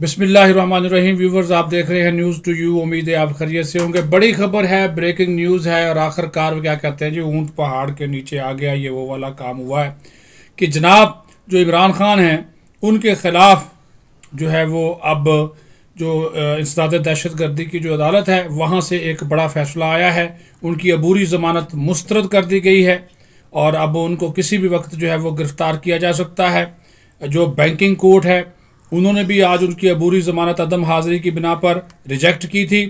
बिस्मिल्लाहिर्रहमानिर्रहीम व्यूवर्स आप देख रहे हैं न्यूज़ टू यू उम्मीद है आप खरीत से होंगे बड़ी खबर है ब्रेकिंग न्यूज़ है और आखिरकार क्या कहते हैं जी ऊंट पहाड़ के नीचे आ गया ये वो वाला काम हुआ है कि जनाब जो इमरान खान हैं उनके ख़िलाफ़ जो है वो अब जो इंसदाद दहशत गर्दी की जो अदालत है वहाँ से एक बड़ा फैसला आया है उनकी अबूरी ज़मानत मुस्तरद कर दी गई है और अब उनको किसी भी वक्त जो है वो गिरफ़्तार किया जा सकता है जो बैंकिंग कोर्ट है उन्होंने भी आज उनकी अबूरी जमानत अदम हाजिरी की बिना पर रिजेक्ट की थी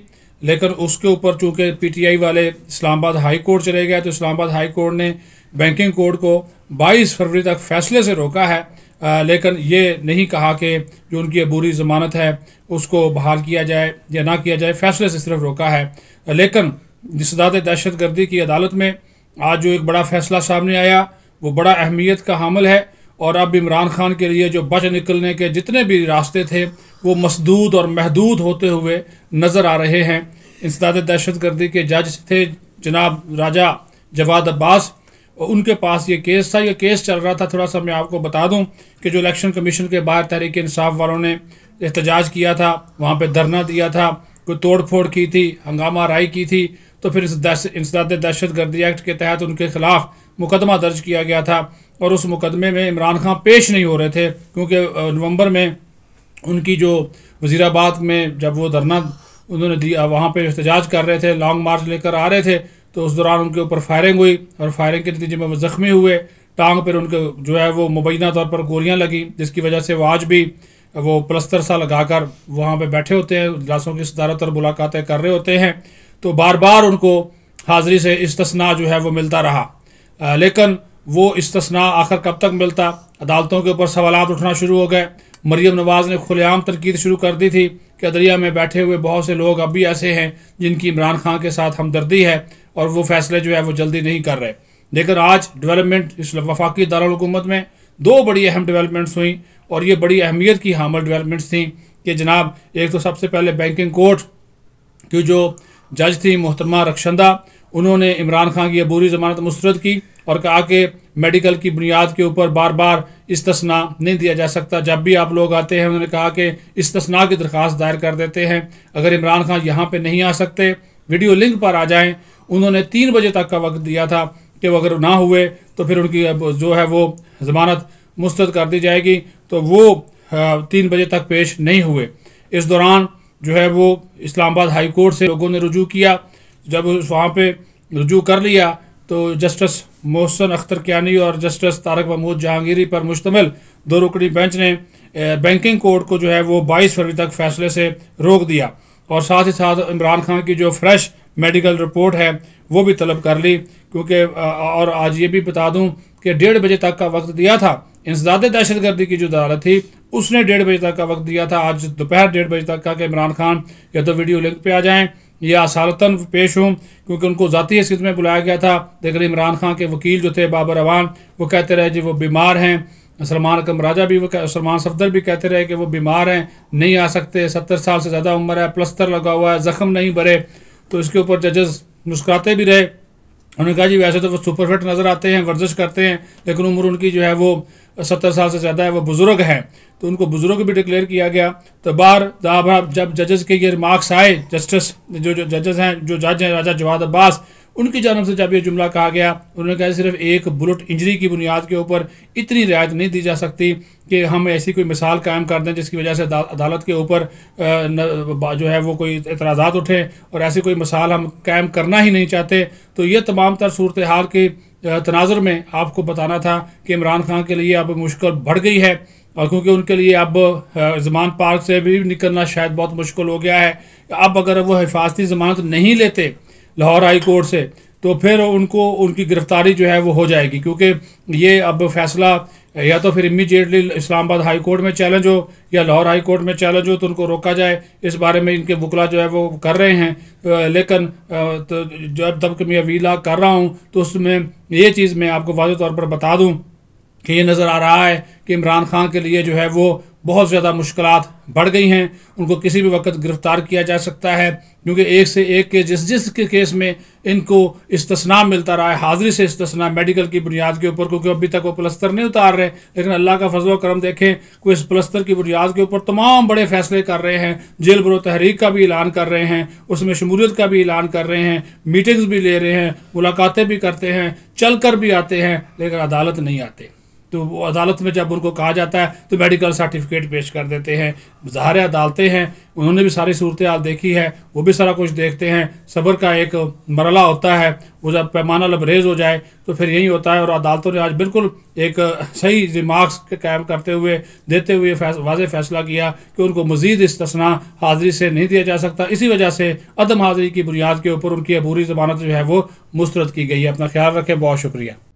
लेकिन उसके ऊपर चूंकि पीटीआई वाले इस्लामाबाद हाई कोर्ट चले गए तो इस्लामाबाद हाई कोर्ट ने बैंकिंग कोड को 22 फरवरी तक फैसले से रोका है आ, लेकिन ये नहीं कहा कि जो उनकी अबूरी ज़मानत है उसको बहाल किया जाए या ना किया जाए फैसले से सिर्फ रोका है लेकिन जिसदात दहशत गर्दी की अदालत में आज जो एक बड़ा फैसला सामने आया वो बड़ा अहमियत का हामल है और अब इमरान खान के लिए जो बच निकलने के जितने भी रास्ते थे वो मसदूद और महदूद होते हुए नज़र आ रहे हैं इंसदाद दहशत गर्दी के जज थे जनाब राजा जवाद अब्बास और उनके पास ये केस था ये केस चल रहा था थोड़ा सा मैं आपको बता दूं कि जो इलेक्शन कमीशन के बाहर तहरीक इंसाफ वालों ने एहतजाज किया था वहाँ पर धरना दिया था कोई तोड़ फोड़ की थी हंगामा राय की थी तो फिर इंसदाद दहशत गर्दी एक्ट के तहत उनके खिलाफ मुकदमा दर्ज किया गया था और उस मुकदमे में इमरान खान पेश नहीं हो रहे थे क्योंकि नवंबर में उनकी जो वजीराबाद में जब वो धरना उन्होंने दिया वहाँ पर एहतजाज कर रहे थे लॉन्ग मार्च लेकर आ रहे थे तो उस दौरान उनके ऊपर फायरिंग हुई और फायरिंग के नतीजे में वो ज़ख्मी हुए टांग पर उनके जो है वो मुबैना तौर पर गोलियाँ लगी जिसकी वजह से वो आज भी वो प्लस्तर सा लगा कर वहाँ पर बैठे होते हैं लाशों की सदारत और मुलाकातें कर रहे होते हैं तो बार बार उनको हाजिरी से इस्तना जो है वो मिलता रहा आ, लेकिन वो इस्तना आखिर कब तक मिलता अदालतों के ऊपर सवाल उठना शुरू हो गए मरियम नवाज ने खुलेआम तरकीद शुरू कर दी थी कि अदरिया में बैठे हुए बहुत से लोग अब भी ऐसे हैं जिनकी इमरान खान के साथ हमदर्दी है और वो फैसले जो है वो जल्दी नहीं कर रहे लेकिन आज डेवलपमेंट इस वफाकी दारकूमत में दो बड़ी अहम डेवलपमेंट्स हुई और ये बड़ी अहमियत की हामल डेवलपमेंट्स थी कि जनाब एक तो सबसे पहले बैंकिंग कोर्ट की जो जज थी मोहतरमा रक्षंदा उन्होंने इमरान खान की अबूरी जमानत मुस्रद की और कहा कि मेडिकल की बुनियाद के ऊपर बार बार इस्तना नहीं दिया जा सकता जब भी आप लोग आते हैं उन्होंने कहा कि इस्तना की दरख्वास्त दायर कर देते हैं अगर इमरान खान यहाँ पर नहीं आ सकते वीडियो लिंक पर आ जाएँ उन्होंने तीन बजे तक का वक्त दिया था कि वो अगर ना हुए तो फिर उनकी जो है वो ज़मानत मुस्तद कर दी जाएगी तो वो तीन बजे तक पेश नहीं हुए इस दौरान जो है वो इस्लामाबाद हाई कोर्ट से लोगों ने रजू किया जब वहाँ पे रजू कर लिया तो जस्टिस मोहसन अख्तर क्यानी और जस्टिस तारक महमूद जहांगीरी पर मुश्तमिल दो रुकड़ी बेंच ने बैंकिंग कोर्ट को जो है वो 22 फरवरी तक फैसले से रोक दिया और साथ ही साथ इमरान खान की जो फ्रेश मेडिकल रिपोर्ट है वो भी तलब कर ली क्योंकि और आज ये भी बता दूं कि डेढ़ बजे तक का वक्त दिया था इंसदाद दहशतगर्दी की जो अदालत थी उसने डेढ़ बजे तक का वक्त दिया था आज दोपहर डेढ़ बजे तक का कि इमरान खान या तो वीडियो लिंक पर आ जाएँ ये असालतन पेश हूँ क्योंकि उनको ज़ाती हैसियत में बुलाया गया था लेकिन इमरान खान के वकील जो थे बाबर अवान वो कहते रहे जी वो बीमार हैं सलमान अकम राजा भी वो सलमान सफदर भी कहते रहे कि वो बीमार हैं नहीं आ सकते सत्तर साल से ज़्यादा उम्र है प्लस्तर लगा हुआ है ज़ख्म नहीं भरे तो इसके ऊपर जजेस मुस्कुराते भी रहे उन्होंने कहा जी वैसे तो वो सुपर फिट नज़र आते हैं वर्जिश करते हैं लेकिन उम्र उनकी जो है वो सत्तर साल से ज़्यादा है वो बुज़ुर्ग हैं तो उनको बुज़ुर्ग भी डिक्लेयर किया गया तो बाहर जब जजेस के ये रिमार्क्स आए जस्टिस जो जो जजेस हैं जो जज हैं राजा जवाद अब्बास उनकी जानब से जब यह जुमला कहा गया उन्होंने कहा सिर्फ एक बुलेट इंजरी की बुनियाद के ऊपर इतनी रियायत नहीं दी जा सकती कि हम ऐसी कोई मिसाल कायम कर दें जिसकी वजह से अदालत के ऊपर जो है वो कोई इतराज़ात उठें और ऐसी कोई मिसाल हम कायम करना ही नहीं चाहते तो ये तमाम तर सूरत हाल के तनाजर में आपको बताना था कि इमरान खान के लिए अब मुश्किल बढ़ गई है और क्योंकि उनके लिए अब जमान पार्क से भी निकलना शायद बहुत मुश्किल हो गया है अब अगर वो हिफाजती जमानत नहीं लेते लाहौर हाई कोर्ट से तो फिर उनको उनकी गिरफ्तारी जो है वो हो जाएगी क्योंकि ये अब फैसला या तो फिर इमीजिएटली इस्लामाबाद हाई कोर्ट में चैलेंज हो या लाहौर हाई कोर्ट में चैलेंज हो तो उनको रोका जाए इस बारे में इनके वकला जो है वो कर रहे हैं लेकिन तो जब तब मैं वीला कर रहा हूँ तो उसमें ये चीज़ मैं आपको वाज तौर पर बता दूँ कि ये नज़र आ रहा है कि इमरान खान के लिए जो है वो बहुत ज़्यादा मुश्किल बढ़ गई हैं उनको किसी भी वक्त गिरफ्तार किया जा सकता है क्योंकि एक से एक के जिस जिस के केस में इनको इस्तना मिलता रहा है हाजिरी से इस्तना मेडिकल की बुनियाद के ऊपर क्योंकि अभी तक वो प्लस्तर नहीं उतार रहे लेकिन अल्लाह का फजल करम देखें कोई इस प्लस्तर की बुनियाद के ऊपर तमाम बड़े फैसले कर रहे हैं जेल बरो तहरीक का भी ऐलान कर रहे हैं उसमें शमूलियत का भी ऐलान कर रहे हैं मीटिंग्स भी ले रहे हैं मुलाकातें भी करते हैं चल कर भी आते हैं लेकिन अदालत नहीं आते तो वो अदालत में जब उनको कहा जाता है तो मेडिकल सर्टिफिकेट पेश कर देते हैं ज़ाहिर अदालतें हैं उन्होंने भी सारी सूरत हाल देखी है वो भी सारा कुछ देखते हैं सब्र का एक मरला होता है वो जब पैमाना लबरेज हो जाए तो फिर यही होता है और अदालतों ने आज बिल्कुल एक सही रिमार्क्स कायम करते हुए देते हुए फैस, वाज फैसला किया कि उनको मजीद इस तस्ना हाजिरी से नहीं दिया जा सकता इसी वजह से अदम हाजिरी की बुनियाद के ऊपर उनकी अबूरी जमानत जो है वो मुस्तरद की गई है अपना ख्याल रखें बहुत शुक्रिया